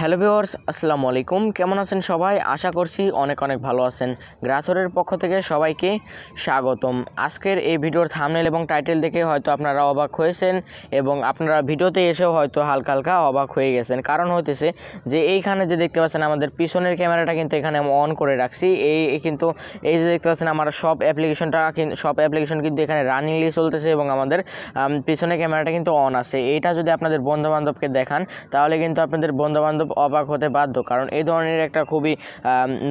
hello viewers আসসালামু আলাইকুম কেমন আছেন সবাই আশা করছি অনেক অনেক ভালো আছেন গ্রাথরের পক্ষ থেকে সবাইকে স্বাগতম আজকের এই ভিডিওর থামনেল এবং টাইটেল দেখে হয়তো আপনারা অবাক হয়েছেন এবং আপনারা ভিডিওতে এসেও হয়তো হালকা হালকা অবাক হয়ে গেছেন কারণ হতেছে যে এইখানে যে দেখতে পাচ্ছেন আমাদের পিছনের ক্যামেরাটা কিন্তু এখানে অন করে রাখছি এই কিন্তু এই যে দেখতে পাচ্ছেন আমার সব অ্যাপ্লিকেশনটা কিন্তু সব অ্যাপ্লিকেশন কিন্তু এখানে রানিংলি চলতেছে এবং আমাদের পিছনের ক্যামেরাটা কিন্তু অন আছে এইটা যদি আপনাদের বন্ধুবান্ধবকে দেখান তাহলে কিন্তু আপনাদের বন্ধুবান্ধব কিন্তু অবাক হতে বাধ্য কারণ এই ধরনের একটা খুবই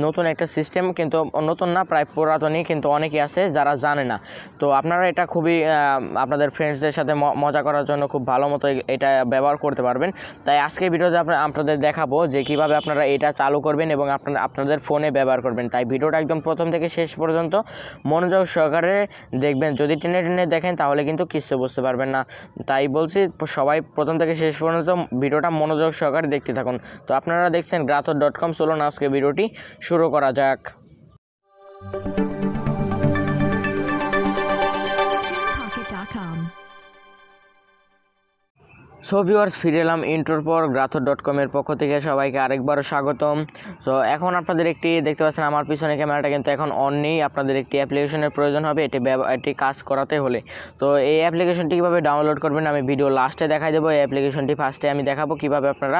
নতুন একটা সিস্টেম কিন্তু নতুন না প্রায় পুরাতনই কিন্তু অনেকেই আছে যারা জানে না তো আপনারা এটা খুবই আপনাদের ফ্রেন্ডসদের সাথে মজা করার জন্য খুব ভালো মতো এটা ব্যবহার করতে পারবেন তাই আজকে ভিডিওতে আপনাদের দেখাবো যে কিভাবে আপনারা এটা চালু করবেন এবং আপনার আপনাদের ফোনে ব্যবহার করবেন তাই ভিডিওটা একদম প্রথম থেকে শেষ পর্যন্ত মনোযোগ সহকারে দেখবেন যদি টেনে টেনে দেখেন তাহলে কিন্তু কিচ্ছু বুঝতে পারবেন না তাই বলছি সবাই প্রথম থেকে শেষ পর্যন্ত ভিডিওটা মনোযোগ সহকারে দেখতে থাকুন তো আপনারা দেখছেন গ্রাথর ডট কম চলুন আজকে ভিডিওটি শুরু করা যাক সো ভিওয়ার্স ফিরে এলাম ইন্টোর পর গ্রাথর ডট কমের পক্ষ থেকে সবাইকে আরেকবার স্বাগতম সো এখন আপনাদের একটি দেখতে পাচ্ছেন আমার পিছনে ক্যামেরাটা কিন্তু এখন অন নেই আপনাদের একটি অ্যাপ্লিকেশনের প্রয়োজন হবে এটি এটি কাজ করাতে হলে তো এই অ্যাপ্লিকেশনটি কীভাবে ডাউনলোড করবেন আমি ভিডিও লাস্টে দেখাই দেবো এই অ্যাপ্লিকেশনটি ফার্স্টে আমি দেখাবো কীভাবে আপনারা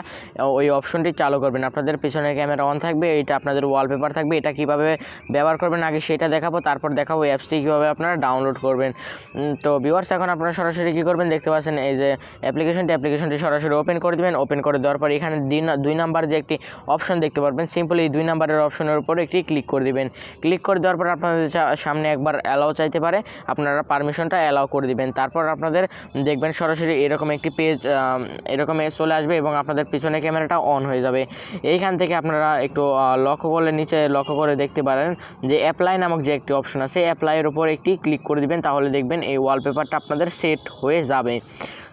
ওই অপশনটি চালু করবেন আপনাদের পিছনের ক্যামেরা অন থাকবে এটা আপনাদের ওয়ালপেপার থাকবে এটা কীভাবে ব্যবহার করবেন আগে সেটা দেখাবো তারপর দেখাবো অ্যাপসটি কীভাবে আপনারা ডাউনলোড করবেন তো ভিওয়ার্স এখন আপনারা সরাসরি কী করবেন দেখতে পাচ্ছেন এই যে অ্যাপ্লিকেশনটি অ্যাপ্লিকেশনটি সরাসরি ওপেন করে দেবেন ওপেন করে দেওয়ার পর এখানে দুই নাম্বার যে একটি অপশন দেখতে পারবেন সিম্পলি এই দুই নাম্বারের অপশনের উপর একটি ক্লিক করে দেবেন ক্লিক করে দেওয়ার পর আপনাদের সামনে একবার অ্যালাও চাইতে পারে আপনারা পারমিশনটা অ্যালাও করে দিবেন তারপর আপনাদের দেখবেন সরাসরি এরকম একটি পেজ এরকম চলে আসবে এবং আপনাদের পিছনে ক্যামেরাটা অন হয়ে যাবে এইখান থেকে আপনারা একটু লক্ষ্য করলে নিচে লক্ষ্য করে দেখতে পারেন যে অ্যাপ্লাই নামক যে একটি অপশন আছে অ্যাপ্লাইয়ের উপর একটি ক্লিক করে দিবেন তাহলে দেখবেন এই ওয়ালপেপারটা আপনাদের সেট হয়ে যাবে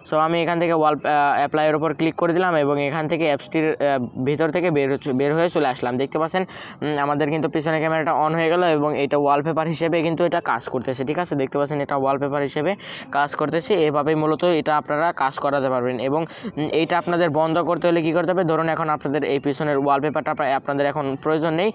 সো আমি এখান থেকে ওয়াল অ্যাপ্লাইয়ের ওপর ক্লিক করে দিলাম এবং এখান থেকে অ্যাপসটির ভেতর থেকে বের বের হয়ে চলে আসলাম দেখতে পাচ্ছেন আমাদের কিন্তু পিছনে ক্যামেরাটা অন হয়ে গেল এবং এটা ওয়ালপেপার হিসেবে কিন্তু এটা কাজ করতেছে ঠিক আছে দেখতে পাচ্ছেন এটা ওয়ালপেপার হিসেবে কাজ করতেছে এভাবেই মূলত এটা আপনারা কাজ করাতে পারবেন এবং এইটা আপনাদের বন্ধ করতে হলে কী করতে হবে ধরুন এখন আপনাদের এই পিছনের ওয়ালপেপারটা আপনাদের এখন প্রয়োজন নেই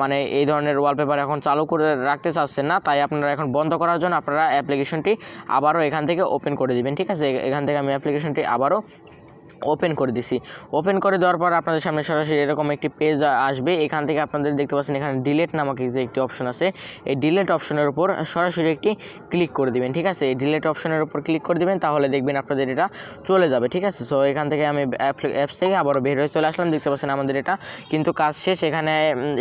মানে এই ধরনের ওয়ালপেপার এখন চালু করে রাখতে চাচ্ছেন না তাই আপনারা এখন বন্ধ করার জন্য আপনারা অ্যাপ্লিকেশনটি আবারও এখান থেকে ওপেন করে দিবেন ঠিক আছে এখান থেকে থেকে আমি অ্যাপ্লিকেশনটি আবারও ওপেন করে দিছি ওপেন করে দেওয়ার পর আপনাদের সামনে সরাসরি এরকম একটি পেজ আসবে এখান থেকে আপনাদের দেখতে পাচ্ছেন এখানে ডিলেট নামক যে একটি অপশন আছে এই ডিলেট অপশনের উপর সরাসরি একটি ক্লিক করে দিবেন ঠিক আছে এই ডিলেট অপশনের উপর ক্লিক করে দিবেন তাহলে দেখবেন আপনাদের এটা চলে যাবে ঠিক আছে সো এখান থেকে আমি অ্যাপস থেকে আবারও বের হয়ে চলে আসলাম দেখতে পাচ্ছেন আমাদের এটা কিন্তু কাজ শেষ এখানে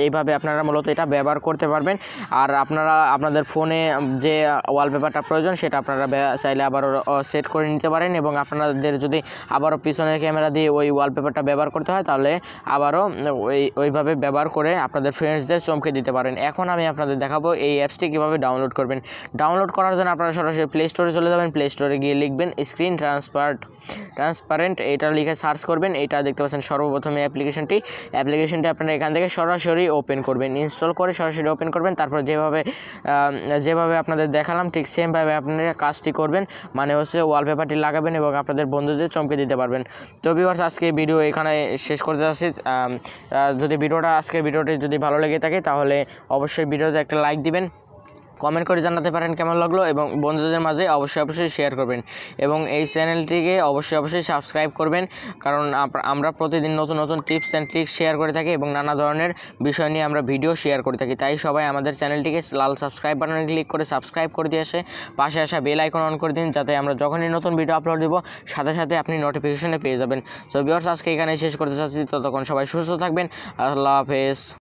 এইভাবে আপনারা মূলত এটা ব্যবহার করতে পারবেন আর আপনারা আপনাদের ফোনে যে ওয়ালপেপারটা প্রয়োজন সেটা আপনারা চাইলে আবারও সেট করে নিতে পারেন এবং আপনাদের যদি আবারও পিছনের ক্যামেরা দিয়ে ওই ওয়ালপেপারটা ব্যবহার করতে হয় তাহলে আবারও ওই ওইভাবে ব্যবহার করে আপনাদের ফ্রেন্ডসদের চমকে দিতে পারেন এখন আমি আপনাদের দেখাবো এই অ্যাপসটি কীভাবে ডাউনলোড করবেন ডাউনলোড করার জন্য আপনারা সরাসরি প্লে স্টোরে চলে যাবেন প্লে স্টোরে গিয়ে লিখবেন স্ক্রিন ট্রান্সপার্ট ট্রান্সপারেন্ট এটা লিখে সার্চ করবেন এটা দেখতে পাচ্ছেন সর্বপ্রথমে অ্যাপ্লিকেশনটি অ্যাপ্লিকেশনটি আপনারা এখান থেকে সরাসরি ওপেন করবেন ইনস্টল করে সরাসরি ওপেন করবেন তারপর যেভাবে যেভাবে আপনাদের দেখালাম ঠিক সেমভাবে আপনারা কাজটি করবেন মানে হচ্ছে ওয়ালপেপারটি লাগাবেন এবং আপনাদের বন্ধুদের চমকে দিতে পারবেন পারেন তো ভিউয়ার্স আজকে ভিডিও এখানে শেষ করতে আসছি যদি ভিডিওটা আজকে ভিডিওটি যদি ভালো লেগে থাকে তাহলে অবশ্যই ভিডিওতে একটা লাইক দিবেন কমেন্ট করে জানাতে পারেন কেমন লাগলো এবং বন্ধুদের মাঝে অবশ্যই অবশ্যই শেয়ার করবেন এবং এই চ্যানেলটিকে অবশ্যই অবশ্যই সাবস্ক্রাইব করবেন কারণ আমরা প্রতিদিন নতুন নতুন টিপস অ্যান্ড ট্রিক্স শেয়ার করে থাকি এবং নানা ধরনের বিষয় নিয়ে আমরা ভিডিও শেয়ার করে থাকি তাই সবাই আমাদের চ্যানেলটিকে লাল সাবস্ক্রাইব বাটনে ক্লিক করে সাবস্ক্রাইব করে দিয়ে আসে পাশে আসা বেল আইকন অন করে দিন যাতে আমরা যখনই নতুন ভিডিও আপলোড দিব সাথে সাথে আপনি নোটিফিকেশনে পেয়ে যাবেন সো ভিওর্স আজকে এখানে শেষ করতে চাচ্ছি ততক্ষণ সবাই সুস্থ থাকবেন আল্লাহ হাফেজ